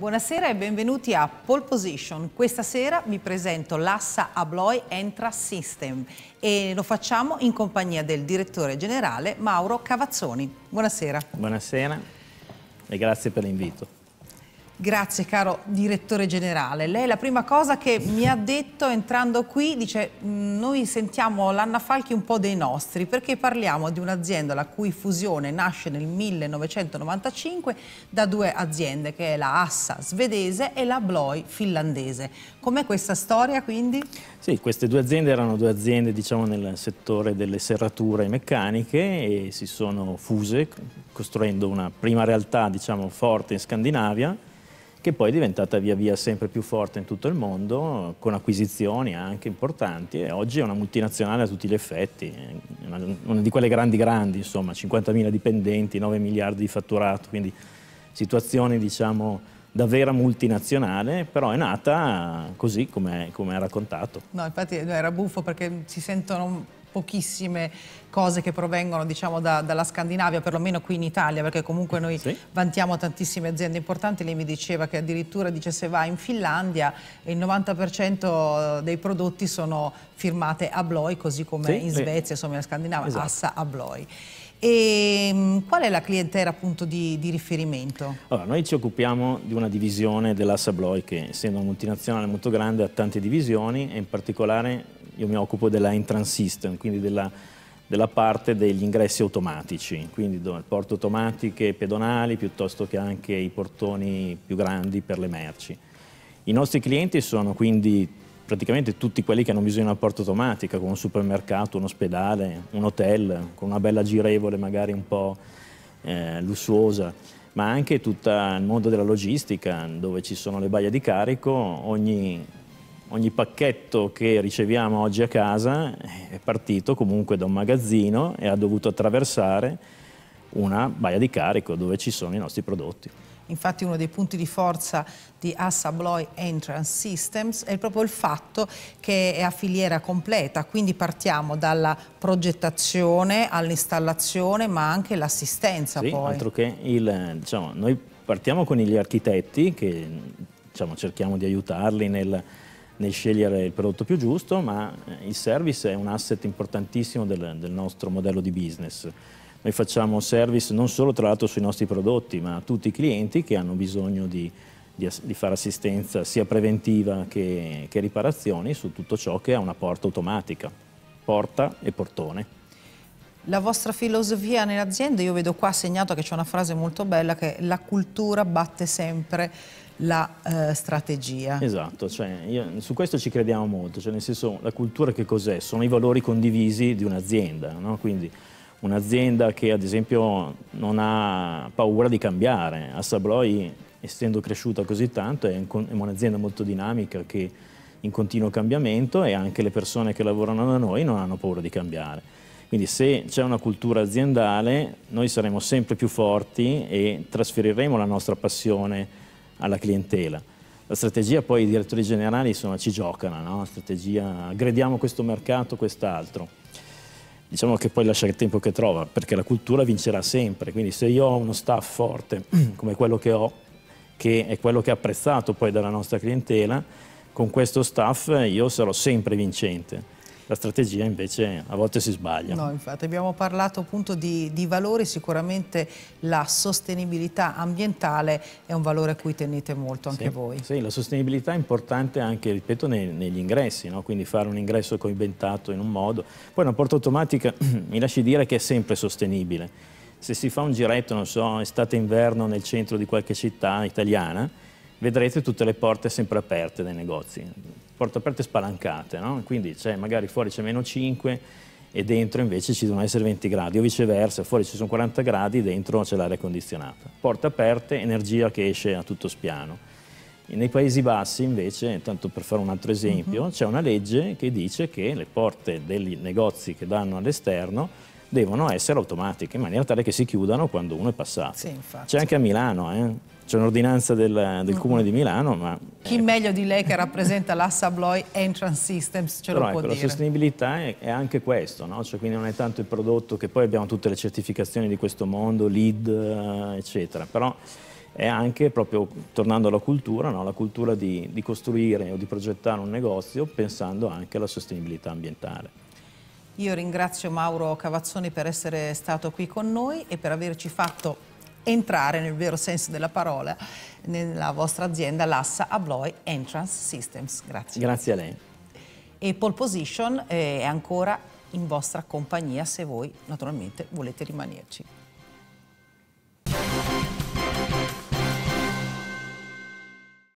Buonasera e benvenuti a Pole Position. Questa sera vi presento l'assa Abloy Entra System e lo facciamo in compagnia del direttore generale Mauro Cavazzoni. Buonasera. Buonasera e grazie per l'invito. Grazie caro direttore generale. Lei la prima cosa che mi ha detto entrando qui dice mm, noi sentiamo l'Anna Falchi un po' dei nostri perché parliamo di un'azienda la cui fusione nasce nel 1995 da due aziende che è la Assa svedese e la Bloy finlandese. Com'è questa storia quindi? Sì, queste due aziende erano due aziende diciamo, nel settore delle serrature meccaniche e si sono fuse costruendo una prima realtà diciamo, forte in Scandinavia che poi è diventata via via sempre più forte in tutto il mondo, con acquisizioni anche importanti e oggi è una multinazionale a tutti gli effetti, una, una di quelle grandi grandi, insomma, 50.000 dipendenti, 9 miliardi di fatturato, quindi situazione diciamo da vera multinazionale, però è nata così come, ha raccontato. No, infatti era buffo perché si sentono pochissime cose che provengono diciamo, da, dalla Scandinavia, perlomeno qui in Italia, perché comunque noi sì. vantiamo tantissime aziende importanti, lei mi diceva che addirittura dice se va in Finlandia il 90% dei prodotti sono firmate Abloy, così come sì, in Svezia, sì. insomma in Scandinavia, esatto. Assa Abloy. E ehm, qual è la clientela appunto di, di riferimento? Allora, noi ci occupiamo di una divisione dell'Assa Abloy che essendo una multinazionale molto grande ha tante divisioni e in particolare io mi occupo della entrance system, quindi della, della parte degli ingressi automatici, quindi porte automatiche pedonali piuttosto che anche i portoni più grandi per le merci. I nostri clienti sono quindi praticamente tutti quelli che hanno bisogno di una porta automatica, come un supermercato, un ospedale, un hotel, con una bella girevole magari un po' eh, lussuosa, ma anche tutto il mondo della logistica, dove ci sono le baie di carico, ogni ogni pacchetto che riceviamo oggi a casa è partito comunque da un magazzino e ha dovuto attraversare una baia di carico dove ci sono i nostri prodotti. Infatti uno dei punti di forza di Assa Abloy Entrance Systems è proprio il fatto che è a filiera completa, quindi partiamo dalla progettazione all'installazione ma anche l'assistenza sì, poi. altro che il, diciamo, noi partiamo con gli architetti che diciamo, cerchiamo di aiutarli nel nel scegliere il prodotto più giusto, ma eh, il service è un asset importantissimo del, del nostro modello di business. Noi facciamo service non solo tra l'altro sui nostri prodotti, ma a tutti i clienti che hanno bisogno di, di, di fare assistenza sia preventiva che, che riparazioni su tutto ciò che ha una porta automatica, porta e portone. La vostra filosofia nell'azienda, io vedo qua segnato che c'è una frase molto bella che è la cultura batte sempre la eh, strategia. Esatto, cioè, io, su questo ci crediamo molto, cioè, nel senso la cultura che cos'è? Sono i valori condivisi di un'azienda, no? quindi un'azienda che ad esempio non ha paura di cambiare, a Sabloi essendo cresciuta così tanto è un'azienda molto dinamica che in continuo cambiamento e anche le persone che lavorano da noi non hanno paura di cambiare. Quindi se c'è una cultura aziendale noi saremo sempre più forti e trasferiremo la nostra passione alla clientela. La strategia poi i direttori generali insomma, ci giocano, no? strategia, gradiamo questo mercato, quest'altro. Diciamo che poi lascia il tempo che trova, perché la cultura vincerà sempre, quindi se io ho uno staff forte come quello che ho, che è quello che è apprezzato poi dalla nostra clientela, con questo staff io sarò sempre vincente la strategia invece a volte si sbaglia. No, infatti abbiamo parlato appunto di, di valori, sicuramente la sostenibilità ambientale è un valore a cui tenete molto anche sì, voi. Sì, la sostenibilità è importante anche, ripeto, nei, negli ingressi, no? quindi fare un ingresso coinventato in un modo. Poi una porta automatica mi lasci dire che è sempre sostenibile se si fa un giretto, non so, estate-inverno nel centro di qualche città italiana, vedrete tutte le porte sempre aperte dei negozi porte aperte spalancate, no? quindi magari fuori c'è meno 5 e dentro invece ci devono essere 20 gradi o viceversa, fuori ci sono 40 gradi, dentro c'è l'aria condizionata. Porte aperte, energia che esce a tutto spiano. E nei Paesi Bassi invece, tanto per fare un altro esempio, uh-huh. c'è una legge che dice che le porte dei negozi che danno all'esterno devono essere automatiche, in maniera tale che si chiudano quando uno è passato. Sì, c'è anche a Milano, eh? c'è un'ordinanza del, del, mm. Comune di Milano. Ma, Chi ecco. meglio di lei che rappresenta l'Assa Abloy Entrance Systems ce Però lo ecco, può la dire? La sostenibilità è, è anche questo, no? cioè, quindi non è tanto il prodotto che poi abbiamo tutte le certificazioni di questo mondo, lead, eh, eccetera, però è anche proprio, tornando alla cultura, no? la cultura di, di costruire o di progettare un negozio pensando anche alla sostenibilità ambientale. Io ringrazio Mauro Cavazzoni per essere stato qui con noi e per averci fatto entrare nel vero senso della parola nella vostra azienda Lassa Abloy Entrance Systems. Grazie. Grazie a lei. E Pole Position eh, è ancora in vostra compagnia se voi naturalmente volete rimanerci.